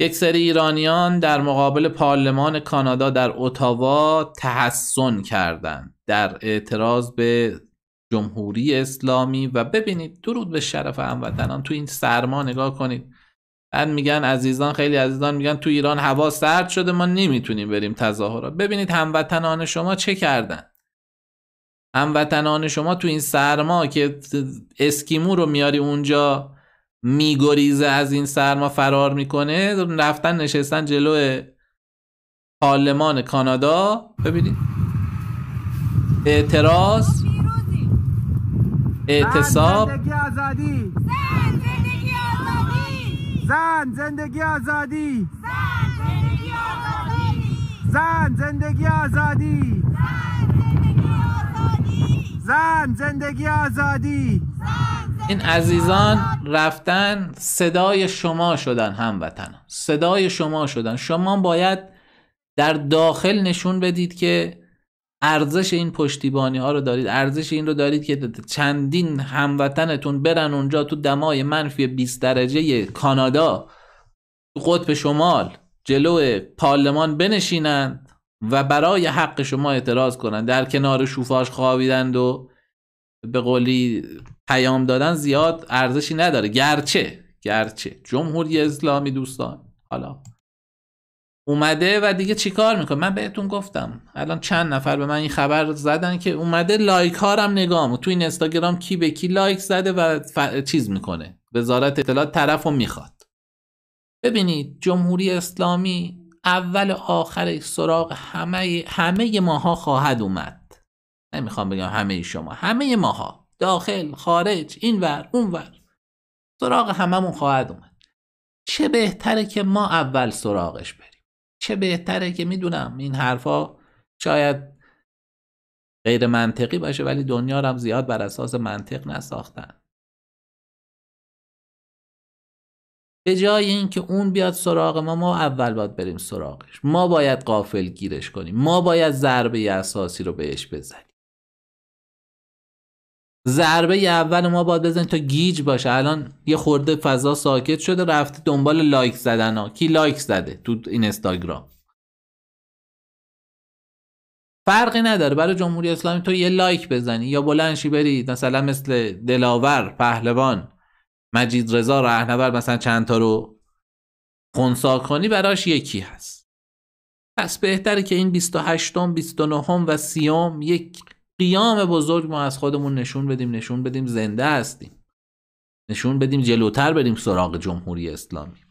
یک سری ایرانیان در مقابل پارلمان کانادا در اتاوا تحسن کردند در اعتراض به جمهوری اسلامی و ببینید درود به شرف هموطنان تو این سرما نگاه کنید بعد میگن عزیزان خیلی عزیزان میگن تو ایران هوا سرد شده ما نمیتونیم بریم تظاهرات ببینید هموطنان شما چه کردن هموطنان شما تو این سرما که اسکیمو رو میاری اونجا میگریزه از این سرما فرار میکنه رفتن نشستن جلو پارلمان کانادا ببینید اعتراض اعتصاب زن زندگی آزادی زن زندگی آزادی زن زندگی آزادی زن زندگی آزادی این عزیزان رفتن صدای شما شدن هموطنان صدای شما شدن شما باید در داخل نشون بدید که ارزش این پشتیبانی ها رو دارید ارزش این رو دارید که چندین هموطنتون برن اونجا تو دمای منفی 20 درجه کانادا قطب شمال جلو پارلمان بنشینند و برای حق شما اعتراض کنن در کنار شوفاش خوابیدن و به قولی پیام دادن زیاد ارزشی نداره گرچه گرچه جمهوری اسلامی دوستان حالا اومده و دیگه چیکار میکنه من بهتون گفتم الان چند نفر به من این خبر زدن که اومده لایک هارم نگام تو این اینستاگرام کی به کی لایک زده و چیز میکنه وزارت اطلاعات طرف میخواد ببینید جمهوری اسلامی اول آخر سراغ همه, همه ماها خواهد اومد نمیخوام بگم همه شما همه ماها داخل خارج این ور اون ور سراغ هممون خواهد اومد چه بهتره که ما اول سراغش بریم چه بهتره که میدونم این حرفا شاید غیر منطقی باشه ولی دنیا رو هم زیاد بر اساس منطق نساختن به جای اینکه اون بیاد سراغ ما ما اول باید بریم سراغش ما باید قافل گیرش کنیم ما باید ضربه اساسی رو بهش بزنیم ضربه اول ما باید بزنیم تا گیج باشه الان یه خورده فضا ساکت شده رفته دنبال لایک زدن ها کی لایک زده تو این استاگرام فرقی نداره برای جمهوری اسلامی تو یه لایک بزنی یا بلنشی بری مثلا مثل دلاور پهلوان مجید رضا رهنور مثلا چند تا رو خونسا کنی براش یکی هست پس بهتره که این 28 هم 29 هم و 30 هم یک قیام بزرگ ما از خودمون نشون بدیم نشون بدیم زنده هستیم نشون بدیم جلوتر بریم سراغ جمهوری اسلامی